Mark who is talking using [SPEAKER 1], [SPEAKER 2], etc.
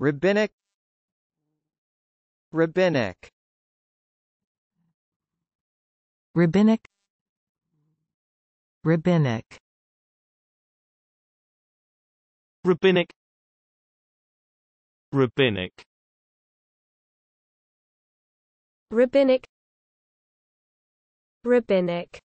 [SPEAKER 1] Rabbinic Rabbinic Rabbinic Rabbinic Rabbinic Rabbinic Rabbinic Rabbinic